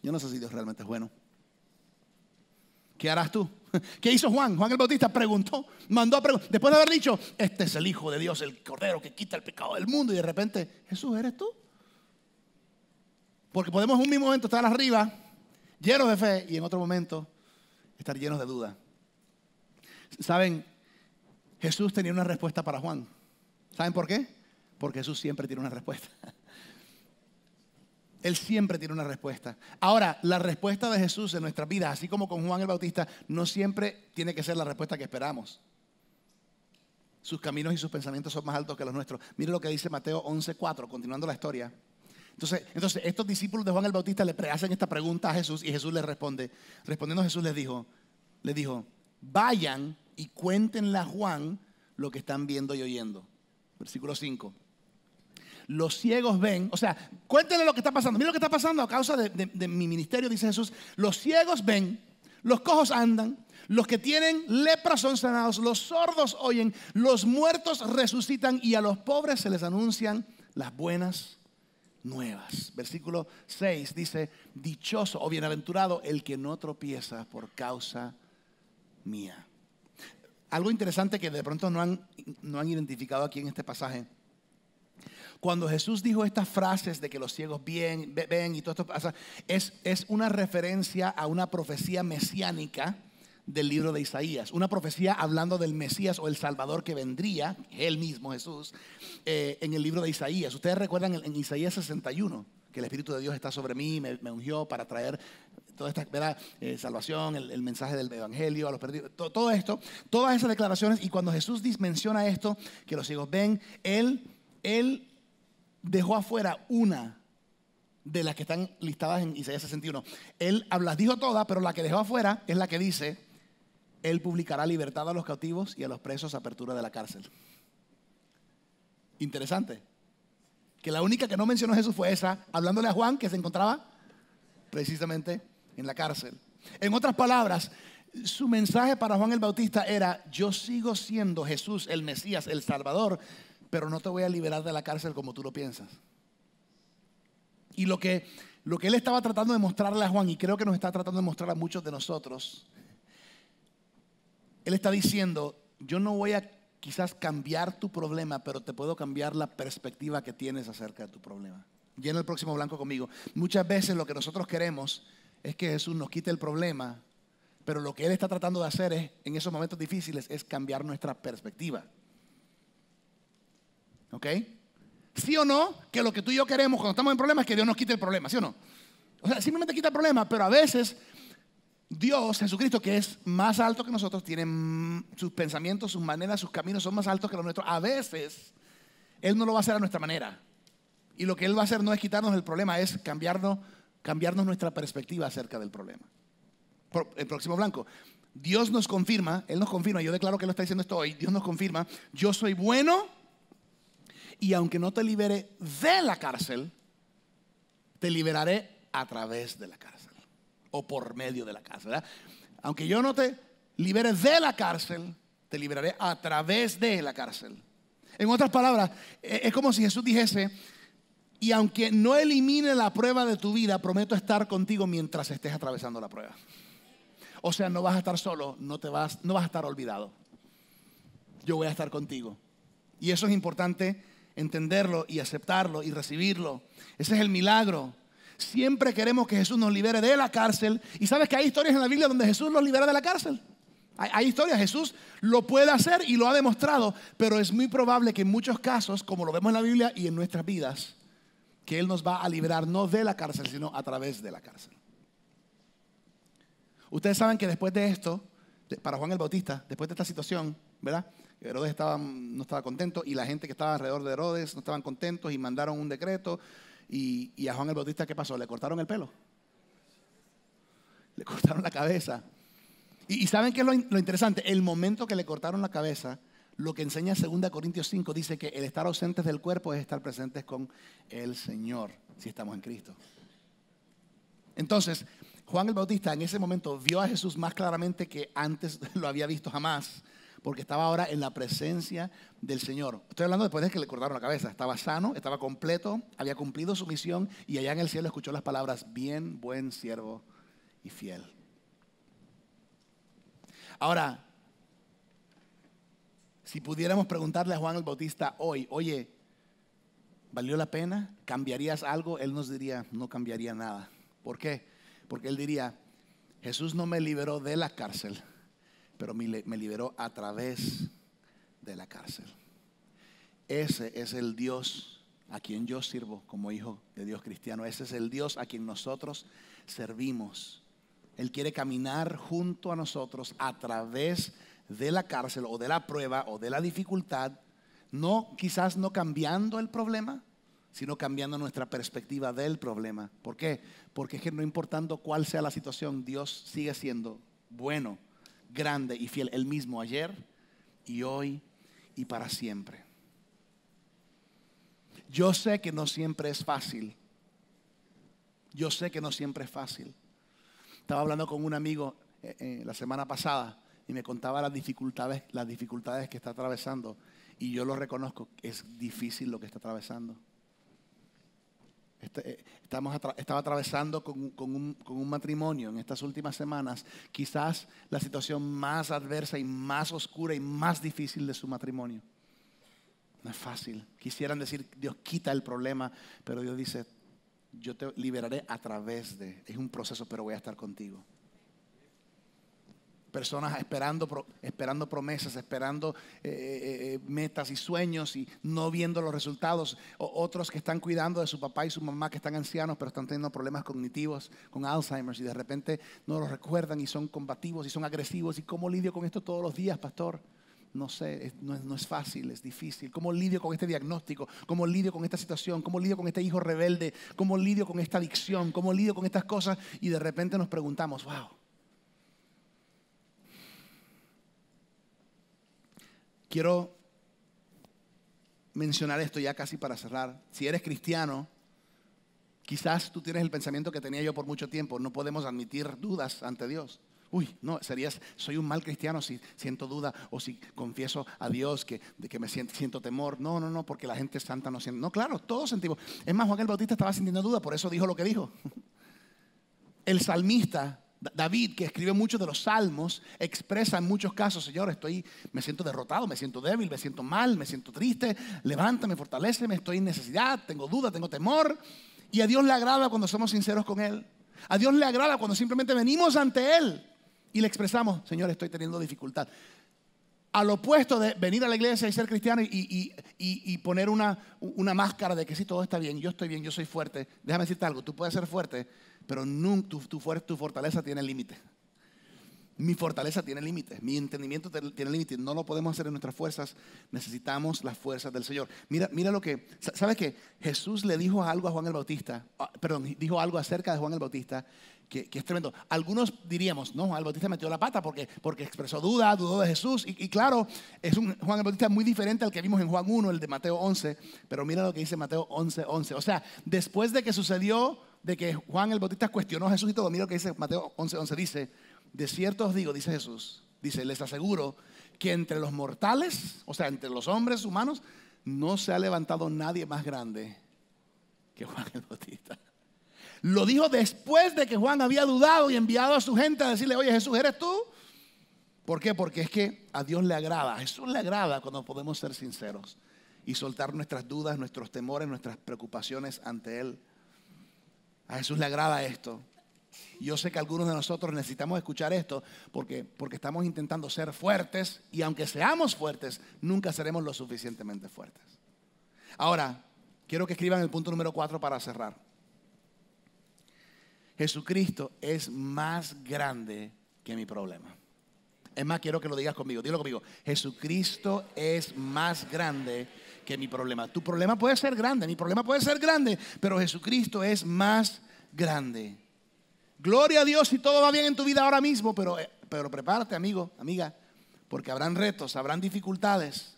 Yo no sé si Dios realmente es bueno. ¿Qué harás tú? ¿Qué hizo Juan? Juan el Bautista preguntó, mandó a preguntar. Después de haber dicho, este es el Hijo de Dios, el Cordero que quita el pecado del mundo, y de repente, Jesús, ¿eres tú? Porque podemos en un mismo momento estar arriba, llenos de fe, y en otro momento estar llenos de duda. ¿Saben? Jesús tenía una respuesta para Juan. ¿Saben por qué? Porque Jesús siempre tiene una respuesta. Él siempre tiene una respuesta. Ahora, la respuesta de Jesús en nuestra vida, así como con Juan el Bautista, no siempre tiene que ser la respuesta que esperamos. Sus caminos y sus pensamientos son más altos que los nuestros. Mire lo que dice Mateo 11:4, continuando la historia. Entonces, entonces, estos discípulos de Juan el Bautista le hacen esta pregunta a Jesús y Jesús le responde. Respondiendo Jesús les dijo, les dijo, vayan y cuéntenle a Juan lo que están viendo y oyendo. Versículo 5 los ciegos ven. O sea, cuéntenle lo que está pasando. Mira lo que está pasando a causa de, mi ministerio, dice Jesús. Los ciegos ven, los cojos andan, los que tienen lepra son sanados, los sordos oyen, los muertos resucitan y a los pobres se les anuncian las buenas nuevas. Versículo 6 dice, dichoso o bienaventurado el que no tropieza por causa mía. Algo interesante que de pronto no han, no han identificado aquí en este pasaje cuando Jesús dijo estas frases de que los ciegos ven, y todo esto pasa, es, es una referencia a una profecía mesiánica del libro de Isaías, una profecía hablando del Mesías o el Salvador que vendría, él mismo Jesús, eh, en el libro de Isaías. Ustedes recuerdan en, Isaías 61, que el Espíritu de Dios está sobre mí, me, ungió para traer toda esta eh, salvación, el, mensaje del Evangelio a los perdidos, todo esto, todas esas declaraciones. Y cuando Jesús menciona esto, que los ciegos ven, él, él dejó afuera una de las que están listadas en Isaías 61. Él las dijo todas, pero la que dejó afuera es la que dice, Él publicará libertad a los cautivos y a los presos apertura de la cárcel. Interesante. Que la única que no mencionó Jesús fue esa, hablándole a Juan que se encontraba precisamente en la cárcel. En otras palabras, su mensaje para Juan el Bautista era, yo sigo siendo Jesús, el Mesías, el Salvador, pero no te voy a liberar de la cárcel como tú lo piensas. Y lo que, lo que él estaba tratando de mostrarle a Juan, y creo que nos está tratando de mostrar a muchos de nosotros, él está diciendo, yo no voy a quizás cambiar tu problema, pero te puedo cambiar la perspectiva que tienes acerca de tu problema. Llena el próximo blanco conmigo. Muchas veces lo que nosotros queremos es que Jesús nos quite el problema, pero lo que Él está tratando de hacer es, en esos momentos difíciles es cambiar nuestra perspectiva. ¿Ok? ¿Sí o no? Que lo que tú y yo queremos cuando estamos en problemas es que Dios nos quite el problema, ¿sí o no? O sea, simplemente quita el problema, pero a veces Dios, Jesucristo, que es más alto que nosotros, tiene sus pensamientos, sus maneras, sus caminos son más altos que los nuestros. A veces Él no lo va a hacer a nuestra manera. Y lo que Él va a hacer no es quitarnos el problema, es cambiarnos, cambiarnos nuestra perspectiva acerca del problema. El próximo blanco. Dios nos confirma, Él nos confirma, yo declaro que Él lo está diciendo esto hoy, Dios nos confirma, yo soy bueno y aunque no te libere de la cárcel, te liberaré a través de la cárcel o por medio de la cárcel. Aunque yo no te libere de la cárcel, te liberaré a través de la cárcel. En otras palabras, e-, es como si Jesús dijese, y aunque no elimine la prueba de tu vida, prometo estar contigo mientras estés atravesando la prueba. O sea, no vas a estar solo, no, te vas, no vas a estar olvidado. Yo voy a estar contigo. Y eso es importante entenderlo y aceptarlo y recibirlo. Ese es el milagro. Siempre queremos que Jesús nos libere de la cárcel. Y sabes que hay historias en la Biblia donde Jesús nos libera de la cárcel. Hay, hay historias, Jesús lo puede hacer y lo ha demostrado, pero es muy probable que en muchos casos, como lo vemos en la Biblia y en nuestras vidas, que Él nos va a liberar no de la cárcel, sino a través de la cárcel. Ustedes saben que después de esto, para Juan el Bautista, después de esta situación, ¿verdad? Herodes no estaba contento y la gente que estaba alrededor de Herodes no estaban contentos y mandaron un decreto. Y, a Juan el Bautista, ¿qué pasó? Le cortaron el pelo. Le cortaron la cabeza. Y, ¿saben qué es lo, lo, interesante? El momento que le cortaron la cabeza, lo que enseña 2 Corintios 5 dice que el estar ausentes del cuerpo es estar presentes con el Señor, si estamos en Cristo. Entonces, Juan el Bautista en ese momento vio a Jesús más claramente que antes lo había visto jamás porque estaba ahora en la presencia del Señor. Estoy hablando después de que le cortaron la cabeza. Estaba sano, estaba completo, había cumplido su misión y allá en el cielo escuchó las palabras, bien, buen siervo y fiel. Ahora, si pudiéramos preguntarle a Juan el Bautista hoy, oye, ¿valió la pena? ¿Cambiarías algo? Él nos diría, no cambiaría nada. ¿Por qué? Porque él diría, Jesús no me liberó de la cárcel pero me liberó a través de la cárcel. Ese es el Dios a quien yo sirvo como hijo de Dios cristiano. Ese es el Dios a quien nosotros servimos. Él quiere caminar junto a nosotros a través de la cárcel o de la prueba o de la dificultad, no quizás no cambiando el problema, sino cambiando nuestra perspectiva del problema. ¿Por qué? Porque es que no importando cuál sea la situación, Dios sigue siendo bueno grande y fiel, el mismo ayer y hoy y para siempre. Yo sé que no siempre es fácil. Yo sé que no siempre es fácil. Estaba hablando con un amigo eh, eh, la semana pasada y me contaba las dificultades, las dificultades que está atravesando. Y yo lo reconozco, es difícil lo que está atravesando. Este, eh, estamos estaba atravesando con, un, con, un, matrimonio en estas últimas semanas quizás la situación más adversa y más oscura y más difícil de su matrimonio. No es fácil. Quisieran decir, Dios quita el problema, pero Dios dice, yo te liberaré a través de... Es un proceso, pero voy a estar contigo personas esperando, esperando promesas, esperando eh, eh, eh, metas y sueños y no viendo los resultados. otros que están cuidando de su papá y su mamá que están ancianos pero están teniendo problemas cognitivos con Alzheimer y de repente no los recuerdan y son combativos y son agresivos. ¿Y cómo lidio con esto todos los días, pastor? No sé, no es, no es fácil, es difícil. ¿Cómo lidio con este diagnóstico? ¿Cómo lidio con esta situación? ¿Cómo lidio con este hijo rebelde? ¿Cómo lidio con esta adicción? ¿Cómo lidio con estas cosas? Y de repente nos preguntamos, wow, Quiero mencionar esto ya casi para cerrar. Si eres cristiano, quizás tú tienes el pensamiento que tenía yo por mucho tiempo. No podemos admitir dudas ante Dios. Uy, no, serías, soy un mal cristiano si siento duda o si confieso a Dios que, que me siento, siento, temor. No, no, no, porque la gente santa no siente. No, claro, todos sentimos. Es más, Juan el Bautista estaba sintiendo duda, por eso dijo lo que dijo. El salmista David, que escribe muchos de los salmos, expresa en muchos casos, Señor, estoy, me siento derrotado, me siento débil, me siento mal, me siento triste, levántame, fortaleceme, estoy en necesidad, tengo duda, tengo temor. Y a Dios le agrada cuando somos sinceros con Él. A Dios le agrada cuando simplemente venimos ante Él y le expresamos, Señor, estoy teniendo dificultad al opuesto de venir a la iglesia y ser cristiano y, poner una, máscara de que sí, todo está bien, yo estoy bien, yo soy fuerte. Déjame decirte algo, tú puedes ser fuerte, pero nunca, tu, tu fortaleza tiene límite. Mi fortaleza tiene límites, mi entendimiento tiene límites, no lo podemos hacer en nuestras fuerzas, necesitamos las fuerzas del Señor. Mira, mira lo que, ¿sabes qué? Jesús le dijo algo a Juan el Bautista, ah, perdón, dijo algo acerca de Juan el Bautista, que, que es tremendo. Algunos diríamos, no, Juan el Bautista metió la pata porque, porque expresó duda, dudó de Jesús, y, y claro, es un Juan el Bautista muy diferente al que vimos en Juan 1, el de Mateo 11, pero mira lo que dice Mateo 11, 11. O sea, después de que sucedió, de que Juan el Bautista cuestionó a Jesús y todo, mira lo que dice Mateo 11, 11, dice, de cierto os digo, dice Jesús, dice, les aseguro que entre los mortales, o sea, entre los hombres humanos, no se ha levantado nadie más grande que Juan el Bautista. Lo dijo después de que Juan había dudado y enviado a su gente a decirle, oye Jesús, ¿eres tú? ¿Por qué? Porque es que a Dios le agrada, a Jesús le agrada cuando podemos ser sinceros y soltar nuestras dudas, nuestros temores, nuestras preocupaciones ante Él. A Jesús le agrada esto. Yo sé que algunos de nosotros necesitamos escuchar esto porque, estamos intentando ser fuertes y aunque seamos fuertes, nunca seremos lo suficientemente fuertes. Ahora, quiero que escriban el punto número 4 para cerrar. Jesucristo es más grande que mi problema. Es más, quiero que lo digas conmigo. Dilo conmigo. Jesucristo es más grande que mi problema. Tu problema puede ser grande, mi problema puede ser grande, pero Jesucristo es más grande Gloria a Dios si todo va bien en tu vida ahora mismo, pero, eh, pero prepárate, amigo, amiga, porque habrán retos, habrán dificultades.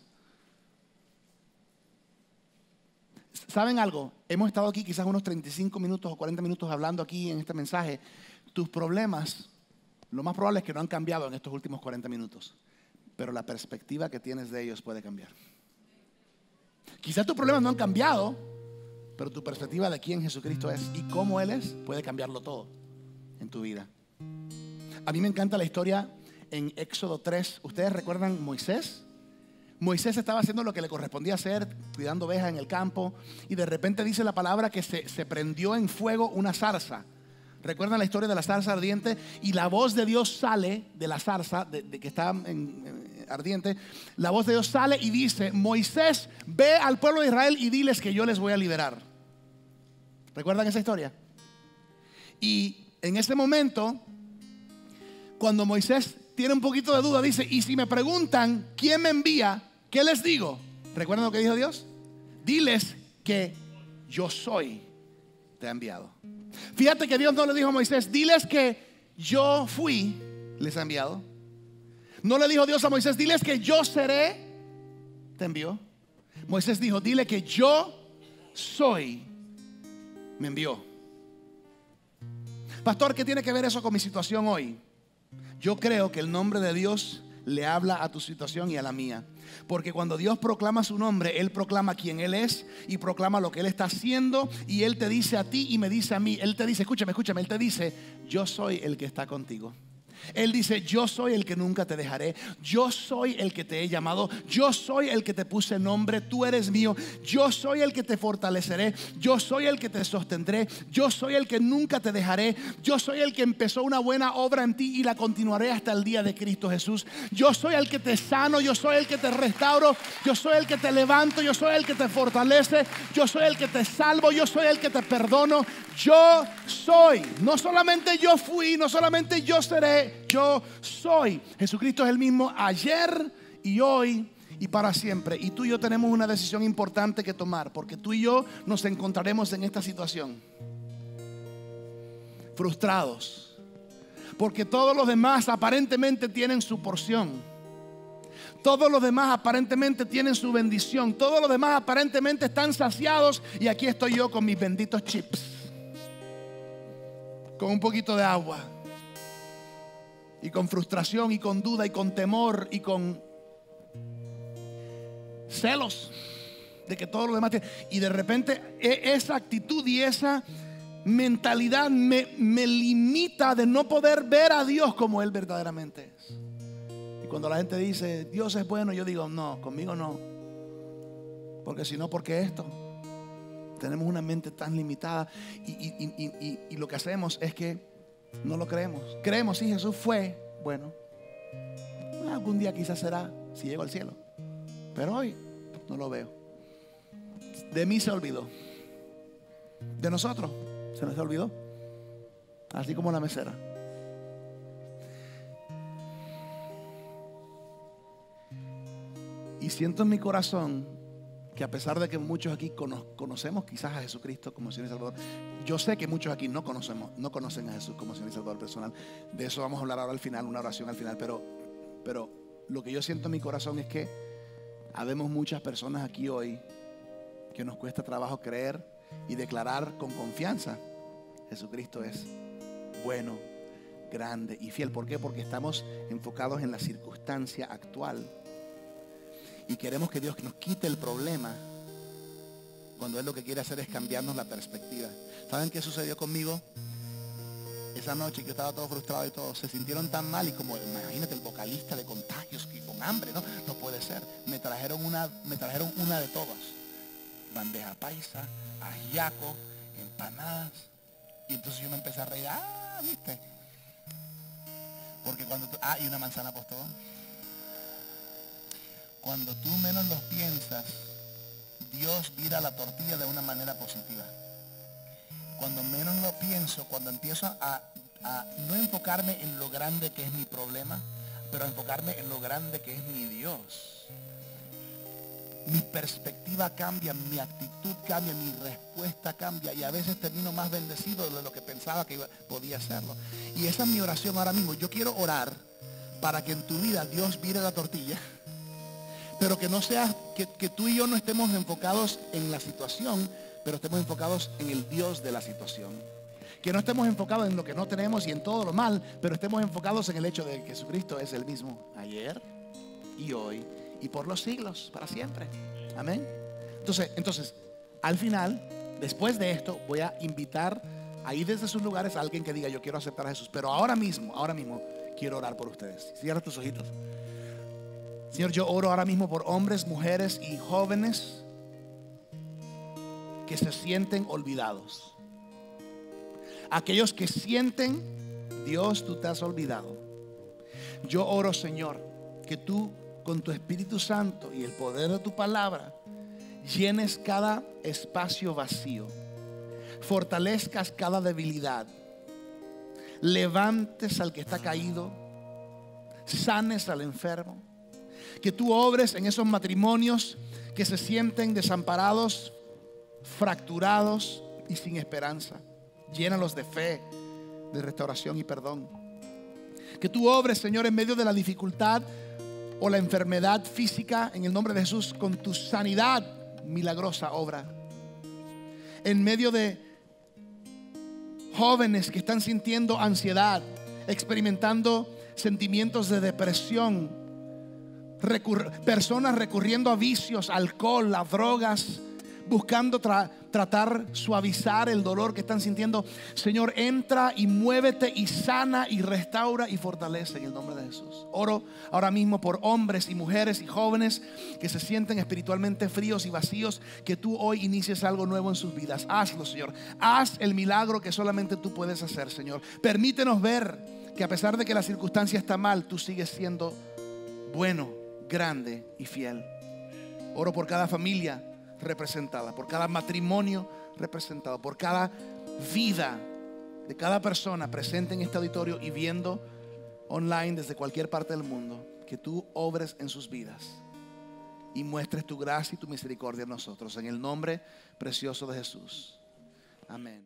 ¿Saben algo? Hemos estado aquí quizás unos 35 minutos o 40 minutos hablando aquí en este mensaje. Tus problemas, lo más probable es que no han cambiado en estos últimos 40 minutos, pero la perspectiva que tienes de ellos puede cambiar. Quizás tus problemas no han cambiado, pero tu perspectiva de quién Jesucristo es y cómo Él es puede cambiarlo todo en tu vida. A mí me encanta la historia en Éxodo 3. ¿Ustedes recuerdan Moisés? Moisés estaba haciendo lo que le correspondía hacer, cuidando ovejas en el campo, y de repente dice la palabra que se, prendió en fuego una zarza. ¿Recuerdan la historia de la zarza ardiente? Y la voz de Dios sale de la zarza de, que está eh, ardiente. La voz de Dios sale y dice, Moisés, ve al pueblo de Israel y diles que yo les voy a liberar. ¿Recuerdan esa historia? Y en ese momento, cuando Moisés tiene un poquito de duda, dice, y si me preguntan quién me envía, ¿qué les digo? ¿Recuerdan lo que dijo Dios? Diles que yo soy, te ha enviado. Fíjate que Dios no le dijo a Moisés, diles que yo fui, les ha enviado. No le dijo Dios a Moisés, diles que yo seré, te envió. Moisés dijo, dile que yo soy, me envió. Pastor, ¿qué tiene que ver eso con mi situación hoy? Yo creo que el nombre de Dios le habla a tu situación y a la mía. Porque cuando Dios proclama su nombre, Él proclama quién Él es y proclama lo que Él está haciendo y Él te dice a ti y me dice a mí, Él te dice, escúchame, escúchame, Él te dice, yo soy el que está contigo. Él dice, yo soy el que nunca te dejaré, yo soy el que te he llamado, yo soy el que te puse nombre, tú eres mío, yo soy el que te fortaleceré, yo soy el que te sostendré, yo soy el que nunca te dejaré, yo soy el que empezó una buena obra en ti y la continuaré hasta el día de Cristo Jesús, yo soy el que te sano, yo soy el que te restauro, yo soy el que te levanto, yo soy el que te fortalece, yo soy el que te salvo, yo soy el que te perdono, yo soy. No solamente yo fui, no solamente yo seré, yo soy. Jesucristo es el mismo ayer y hoy y para siempre. Y tú y yo tenemos una decisión importante que tomar, porque tú y yo nos encontraremos en esta situación. Frustrados, porque todos los demás aparentemente tienen su porción. Todos los demás aparentemente tienen su bendición. Todos los demás aparentemente están saciados. Y aquí estoy yo con mis benditos chips con un poquito de agua y con frustración y con duda y con temor y con celos de que todo lo demás tiene. Y de repente e, esa actitud y esa mentalidad me, me, limita de no poder ver a Dios como Él verdaderamente es. Y cuando la gente dice, Dios es bueno, yo digo, no, conmigo no. Porque si no, ¿por qué esto? tenemos una mente tan limitada y, lo que hacemos es que no lo creemos. Creemos, si Jesús fue, bueno, algún día quizás será si llego al cielo, pero hoy no lo veo. De mí se olvidó, de nosotros se nos olvidó, así como la mesera. Y siento en mi corazón que a pesar de que muchos aquí conocemos quizás a Jesucristo como Señor y Salvador, yo sé que muchos aquí no conocemos, no conocen a Jesús como Señor y Salvador personal. De eso vamos a hablar ahora al final, una oración al final, pero, pero lo que yo siento en mi corazón es que habemos muchas personas aquí hoy que nos cuesta trabajo creer y declarar con confianza, Jesucristo es bueno, grande y fiel. ¿Por qué? Porque estamos enfocados en la circunstancia actual y queremos que Dios nos quite el problema, cuando Él lo que quiere hacer es cambiarnos la perspectiva. ¿Saben qué sucedió conmigo? Esa noche que estaba todo frustrado y todo, se sintieron tan mal y como, imagínate, el vocalista de contagios y con hambre, ¿no? No puede ser. Me trajeron una, me trajeron una de todas. Bandeja paisa, ajiaco, empanadas. Y entonces yo me empecé a reír, ah, viste. Porque cuando tú, ah, y una manzana postobón. Cuando tú menos lo piensas, Dios vira la tortilla de una manera positiva. Cuando menos lo pienso, cuando empiezo a, no enfocarme en lo grande que es mi problema, pero a enfocarme en lo grande que es mi Dios, mi perspectiva cambia, mi actitud cambia, mi respuesta cambia y a veces termino más bendecido de lo que pensaba que podía serlo Y esa es mi oración ahora mismo. Yo quiero orar para que en tu vida Dios vire la tortilla pero que no sea, que, tú y yo no estemos enfocados en la situación, pero estemos enfocados en el Dios de la situación. Que no estemos enfocados en lo que no tenemos y en todo lo mal, pero estemos enfocados en el hecho de que Jesucristo es el mismo ayer y hoy y por los siglos, para siempre. Amén. Entonces, entonces, al final, después de esto, voy a invitar ahí desde sus lugares a alguien que diga, yo quiero aceptar a Jesús, pero ahora mismo, ahora mismo, quiero orar por ustedes. Cierra tus ojitos. Señor, yo oro ahora mismo por hombres, mujeres y jóvenes que se sienten olvidados. Aquellos que sienten, Dios, tú te has olvidado. Yo oro, Señor, que tú con tu Espíritu Santo y el poder de tu palabra llenes cada espacio vacío, fortalezcas cada debilidad, levantes al que está caído, sanes al enfermo que tú obres en esos matrimonios que se sienten desamparados, fracturados y sin esperanza. Llénalos de fe, de restauración y perdón. Que tú obres, Señor, en medio de la dificultad o la enfermedad física, en el nombre de Jesús, con tu sanidad milagrosa obra. En medio de jóvenes que están sintiendo ansiedad, experimentando sentimientos de depresión, personas recurriendo a vicios, alcohol, a drogas, buscando tratar, suavizar el dolor que están sintiendo. Señor, entra y muévete y sana y restaura y fortalece en el nombre de Jesús. Oro ahora mismo por hombres y mujeres y jóvenes que se sienten espiritualmente fríos y vacíos, que tú hoy inicies algo nuevo en sus vidas. Hazlo, Señor. Haz el milagro que solamente tú puedes hacer, Señor. Permítenos ver que a pesar de que la circunstancia está mal, tú sigues siendo bueno grande y fiel. Oro por cada familia representada, por cada matrimonio representado, por cada vida de cada persona presente en este auditorio y viendo online desde cualquier parte del mundo, que tú obres en sus vidas y muestres tu gracia y tu misericordia en nosotros. En el nombre precioso de Jesús. Amén.